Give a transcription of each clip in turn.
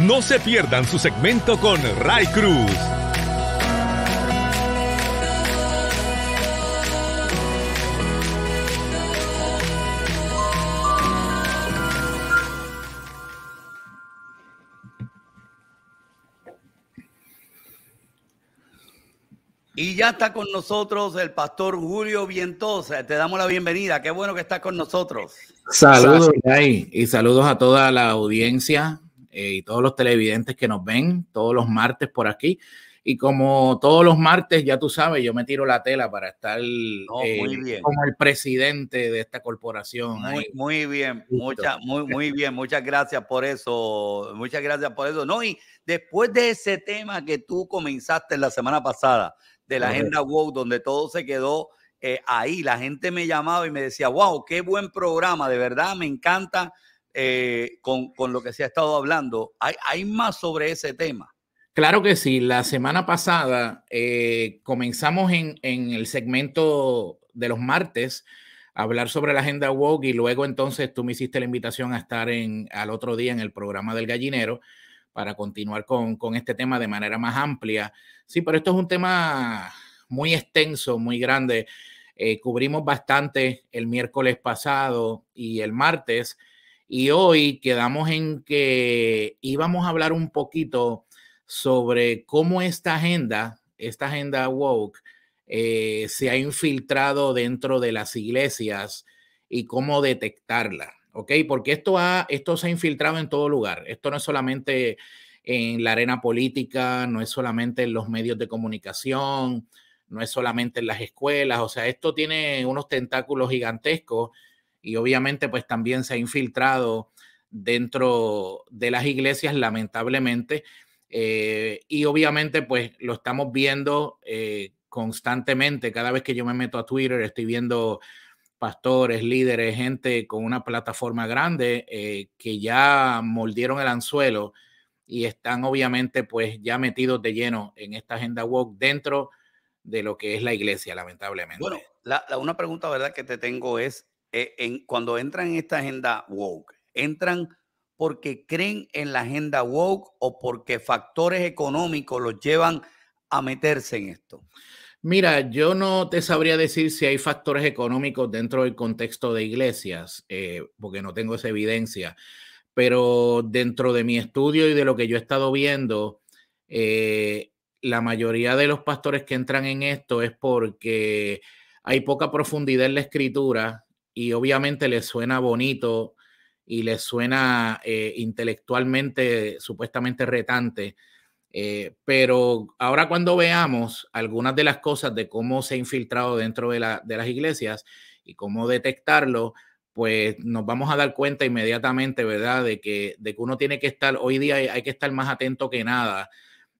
No se pierdan su segmento con Ray Cruz. Y ya está con nosotros el pastor Julio Vientosa. Te damos la bienvenida. Qué bueno que estás con nosotros. Saludos, Ray, y saludos a toda la audiencia eh, y todos los televidentes que nos ven todos los martes por aquí. Y como todos los martes, ya tú sabes, yo me tiro la tela para estar oh, eh, como el presidente de esta corporación. Muy, bien, muchas, muy, muy bien, muchas gracias por eso, muchas gracias por eso. No, y después de ese tema que tú comenzaste la semana pasada, de la agenda WOW, donde todo se quedó eh, ahí, la gente me llamaba y me decía, wow, qué buen programa, de verdad, me encanta eh, con, lo que se ha estado hablando. ¿Hay, más sobre ese tema? Claro que sí. La semana pasada eh, comenzamos en, el segmento de los martes a hablar sobre la agenda WOG y luego entonces tú me hiciste la invitación a estar en, al otro día en el programa del gallinero para continuar con, este tema de manera más amplia. Sí, pero esto es un tema muy extenso, muy grande. Eh, cubrimos bastante el miércoles pasado y el martes. Y hoy quedamos en que íbamos a hablar un poquito sobre cómo esta agenda, esta agenda woke, eh, se ha infiltrado dentro de las iglesias y cómo detectarla, ¿ok? Porque esto, ha, esto se ha infiltrado en todo lugar. Esto no es solamente en la arena política, no es solamente en los medios de comunicación, no es solamente en las escuelas, o sea, esto tiene unos tentáculos gigantescos y obviamente pues también se ha infiltrado dentro de las iglesias, lamentablemente. Eh, y obviamente pues lo estamos viendo eh, constantemente. Cada vez que yo me meto a Twitter estoy viendo pastores, líderes, gente con una plataforma grande eh, que ya moldieron el anzuelo y están obviamente pues ya metidos de lleno en esta agenda woke dentro de lo que es la iglesia, lamentablemente. Bueno, la, una pregunta verdad que te tengo es, eh, cuando entran en esta agenda woke, entran porque creen en la agenda woke o porque factores económicos los llevan a meterse en esto? Mira, yo no te sabría decir si hay factores económicos dentro del contexto de iglesias, eh, porque no tengo esa evidencia, pero dentro de mi estudio y de lo que yo he estado viendo, eh, la mayoría de los pastores que entran en esto es porque hay poca profundidad en la escritura y obviamente le suena bonito y le suena eh, intelectualmente supuestamente retante. Eh, pero ahora cuando veamos algunas de las cosas de cómo se ha infiltrado dentro de, las iglesias y cómo detectarlo, pues nos vamos a dar cuenta inmediatamente, ¿verdad? De que, de que uno tiene que estar, hoy día hay, que estar más atento que nada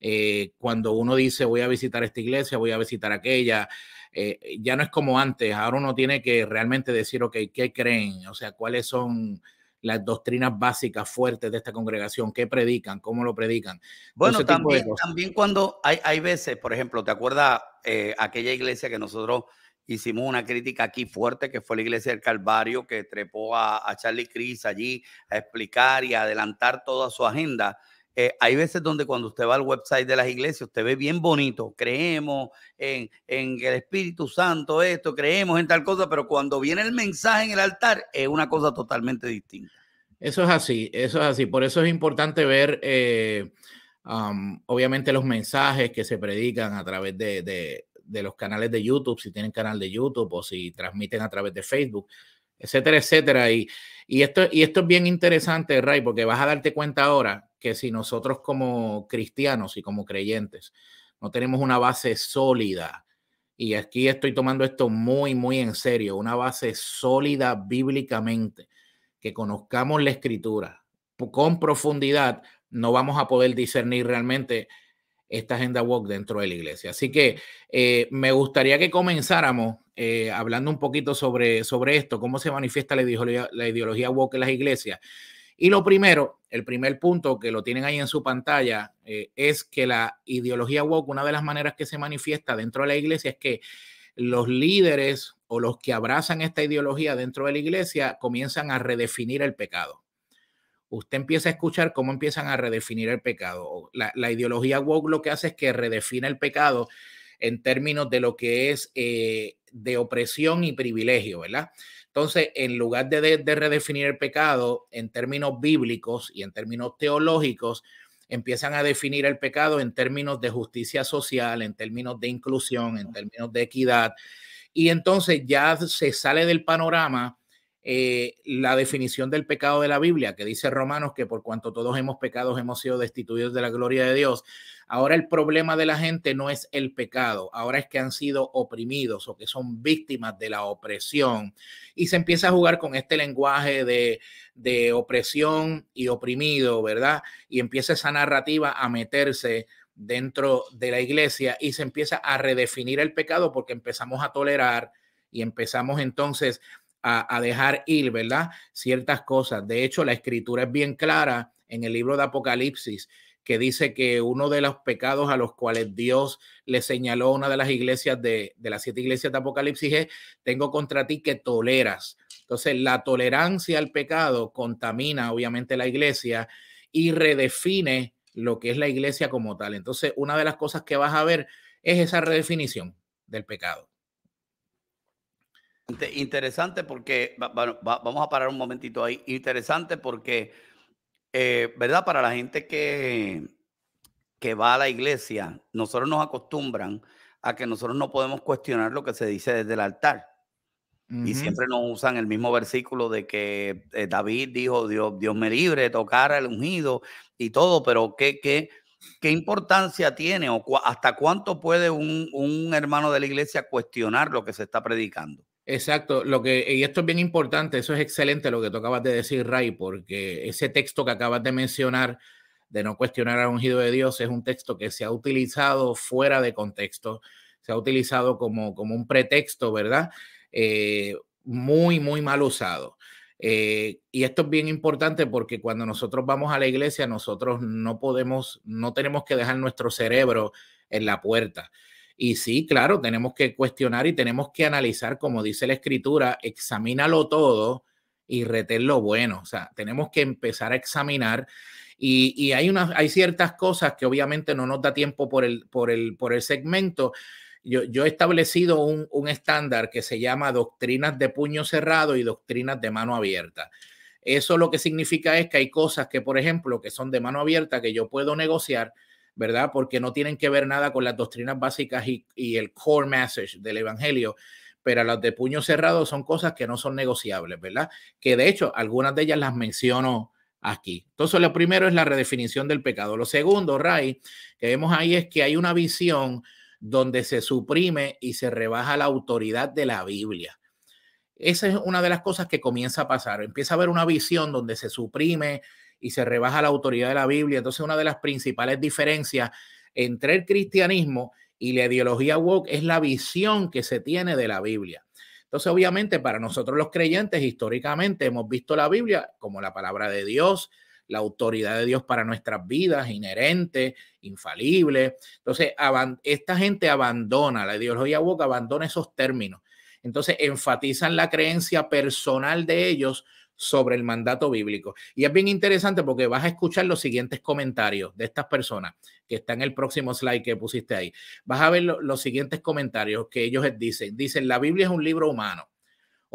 eh, cuando uno dice voy a visitar esta iglesia, voy a visitar aquella. Eh, eh, ya no es como antes, ahora uno tiene que realmente decir, ok, ¿qué creen? O sea, ¿cuáles son las doctrinas básicas fuertes de esta congregación? ¿Qué predican? ¿Cómo lo predican? Bueno, también, también cuando hay, hay, veces, por ejemplo, ¿te acuerdas eh, aquella iglesia que nosotros hicimos una crítica aquí fuerte, que fue la iglesia del Calvario, que trepó a, Charlie Cris allí a explicar y adelantar toda su agenda? Eh, hay veces donde cuando usted va al website de las iglesias, usted ve bien bonito, creemos en, el Espíritu Santo, esto, creemos en tal cosa, pero cuando viene el mensaje en el altar es una cosa totalmente distinta. Eso es así, eso es así. Por eso es importante ver, eh, obviamente, los mensajes que se predican a través de, los canales de YouTube, si tienen canal de YouTube o si transmiten a través de Facebook etcétera, etcétera. Y, y, esto, y esto es bien interesante, Ray, porque vas a darte cuenta ahora que si nosotros como cristianos y como creyentes no tenemos una base sólida, y aquí estoy tomando esto muy, muy en serio, una base sólida bíblicamente, que conozcamos la escritura con profundidad, no vamos a poder discernir realmente esta agenda walk dentro de la iglesia. Así que eh, me gustaría que comenzáramos eh, hablando un poquito sobre, sobre esto, cómo se manifiesta la ideología, la ideología woke en las iglesias. Y lo primero, el primer punto que lo tienen ahí en su pantalla, eh, es que la ideología woke, una de las maneras que se manifiesta dentro de la iglesia es que los líderes o los que abrazan esta ideología dentro de la iglesia comienzan a redefinir el pecado. Usted empieza a escuchar cómo empiezan a redefinir el pecado. La, ideología woke lo que hace es que redefine el pecado en términos de lo que es eh, de opresión y privilegio, ¿verdad? Entonces, en lugar de, redefinir el pecado en términos bíblicos y en términos teológicos, empiezan a definir el pecado en términos de justicia social, en términos de inclusión, en términos de equidad. Y entonces ya se sale del panorama eh, la definición del pecado de la Biblia, que dice Romanos que por cuanto todos hemos pecado, hemos sido destituidos de la gloria de Dios. Ahora el problema de la gente no es el pecado, ahora es que han sido oprimidos o que son víctimas de la opresión. Y se empieza a jugar con este lenguaje de, de opresión y oprimido, ¿verdad? Y empieza esa narrativa a meterse dentro de la iglesia y se empieza a redefinir el pecado porque empezamos a tolerar y empezamos entonces a, dejar ir, ¿verdad? Ciertas cosas. De hecho, la escritura es bien clara en el libro de Apocalipsis que dice que uno de los pecados a los cuales Dios le señaló a una de las iglesias de, de las siete iglesias de Apocalipsis es, tengo contra ti que toleras. Entonces, la tolerancia al pecado contamina obviamente la iglesia y redefine lo que es la iglesia como tal. Entonces, una de las cosas que vas a ver es esa redefinición del pecado. Interesante porque, vamos a parar un momentito ahí. Interesante porque, eh, ¿verdad? Para la gente que, que va a la iglesia, nosotros nos acostumbran a que nosotros no podemos cuestionar lo que se dice desde el altar. Y siempre nos usan el mismo versículo de que eh, David dijo, Dios, Dios me libre de tocar al ungido y todo, pero ¿qué, qué, importancia tiene o hasta cuánto puede un hermano de la iglesia cuestionar lo que se está predicando? Exacto, lo que, y esto es bien importante, eso es excelente lo que tocabas de decir, Ray, porque ese texto que acabas de mencionar de no cuestionar al ungido de Dios es un texto que se ha utilizado fuera de contexto, se ha utilizado como, un pretexto, ¿verdad? Eh, muy, muy mal usado. Eh, y esto es bien importante porque cuando nosotros vamos a la iglesia, nosotros no podemos, no tenemos que dejar nuestro cerebro en la puerta. Y sí, claro, tenemos que cuestionar y tenemos que analizar, como dice la escritura, examínalo todo y retén lo bueno. O sea, tenemos que empezar a examinar. Y, hay, hay ciertas cosas que obviamente no nos da tiempo por el, por el, por el segmento, yo, he establecido un, un, estándar que se llama doctrinas de puño cerrado y doctrinas de mano abierta. Eso lo que significa es que hay cosas que, por ejemplo, que son de mano abierta que yo puedo negociar ¿verdad? Porque no tienen que ver nada con las doctrinas básicas y, el core message del Evangelio pero las de puño cerrado son cosas que no son negociables, ¿verdad? Que de hecho algunas de ellas las menciono aquí. Entonces, lo primero es la redefinición del pecado. Lo segundo, Ray, que vemos ahí es que hay una visión donde se suprime y se rebaja la autoridad de la Biblia. Esa es una de las cosas que comienza a pasar. Empieza a haber una visión donde se suprime y se rebaja la autoridad de la Biblia. Entonces, una de las principales diferencias entre el cristianismo y la ideología woke es la visión que se tiene de la Biblia. Entonces, obviamente, para nosotros los creyentes, históricamente hemos visto la Biblia como la palabra de Dios, la autoridad de Dios para nuestras vidas, inherente, infalible. Entonces, esta gente abandona, la ideología woke abandona esos términos. Entonces, enfatizan la creencia personal de ellos sobre el mandato bíblico. Y es bien interesante porque vas a escuchar los siguientes comentarios de estas personas que están en el próximo slide que pusiste ahí. Vas a ver los siguientes comentarios que ellos dicen. Dicen, la Biblia es un libro humano.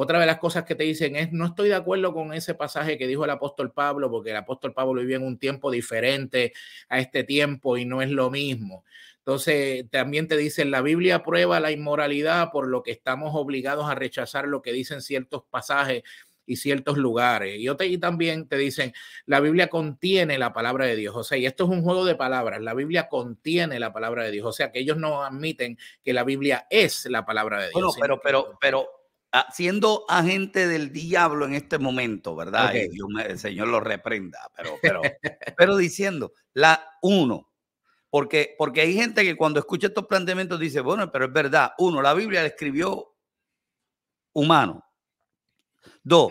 Otra de las cosas que te dicen es, no estoy de acuerdo con ese pasaje que dijo el apóstol Pablo, porque el apóstol Pablo vivió en un tiempo diferente a este tiempo y no es lo mismo. Entonces, también te dicen, la Biblia prueba la inmoralidad, por lo que estamos obligados a rechazar lo que dicen ciertos pasajes y ciertos lugares. Y, y también te dicen, la Biblia contiene la palabra de Dios. O sea, y esto es un juego de palabras. La Biblia contiene la palabra de Dios. O sea, que ellos no admiten que la Biblia es la palabra de Dios. Bueno, pero, pero, pero, ah, siendo agente del diablo en este momento, ¿verdad? el Señor lo reprenda, pero, pero, pero diciendo, la uno, porque, porque hay gente que cuando escucha estos planteamientos dice, bueno, pero es verdad, uno, la Biblia la escribió humano. Dos.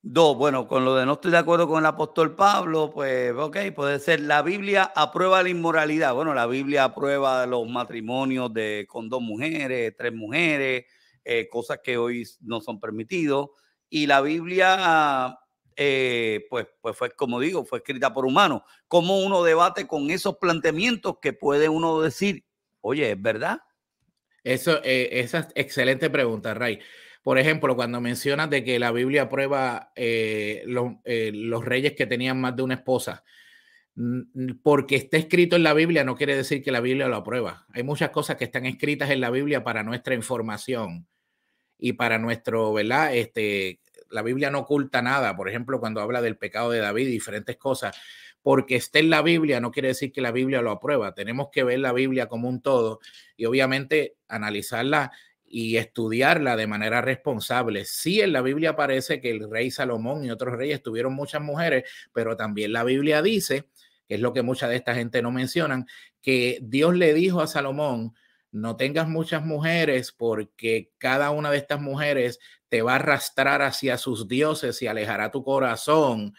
Dos, bueno, con lo de no estoy de acuerdo con el apóstol Pablo, pues ok, puede ser la Biblia aprueba la inmoralidad. Bueno, la Biblia aprueba los matrimonios de con dos mujeres, tres mujeres, eh, cosas que hoy no son permitidos. Y la Biblia, eh, pues, pues fue, como digo, fue escrita por humanos. ¿Cómo uno debate con esos planteamientos que puede uno decir, oye, es verdad? Eso, eh, esa es excelente pregunta, Ray por ejemplo, cuando mencionas de que la Biblia aprueba eh, eh, los reyes que tenían más de una esposa, porque esté escrito en la Biblia no quiere decir que la Biblia lo aprueba. Hay muchas cosas que están escritas en la Biblia para nuestra información y para nuestro, ¿verdad? Este, la Biblia no oculta nada, por ejemplo, cuando habla del pecado de David y diferentes cosas, porque esté en la Biblia no quiere decir que la Biblia lo aprueba. Tenemos que ver la Biblia como un todo y obviamente analizarla y estudiarla de manera responsable. Sí, en la Biblia parece que el rey Salomón y otros reyes tuvieron muchas mujeres, pero también la Biblia dice, que es lo que mucha de esta gente no mencionan, que Dios le dijo a Salomón, no tengas muchas mujeres porque cada una de estas mujeres te va a arrastrar hacia sus dioses y alejará tu corazón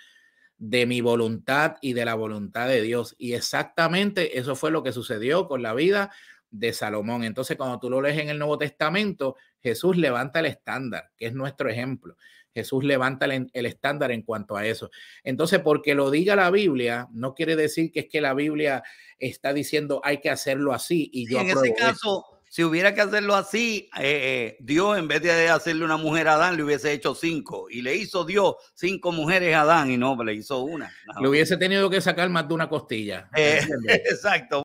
de mi voluntad y de la voluntad de Dios. Y exactamente eso fue lo que sucedió con la vida de Salomón. Entonces, cuando tú lo lees en el Nuevo Testamento, Jesús levanta el estándar, que es nuestro ejemplo. Jesús levanta el, estándar en cuanto a eso. Entonces, porque lo diga la Biblia, no quiere decir que es que la Biblia está diciendo hay que hacerlo así y yo En ese caso, si hubiera que hacerlo así, eh, eh, Dios en vez de hacerle una mujer a Adán, le hubiese hecho cinco y le hizo Dios cinco mujeres a Adán y no, le hizo una. Le hubiese tenido que sacar más de una costilla. Eh, exacto.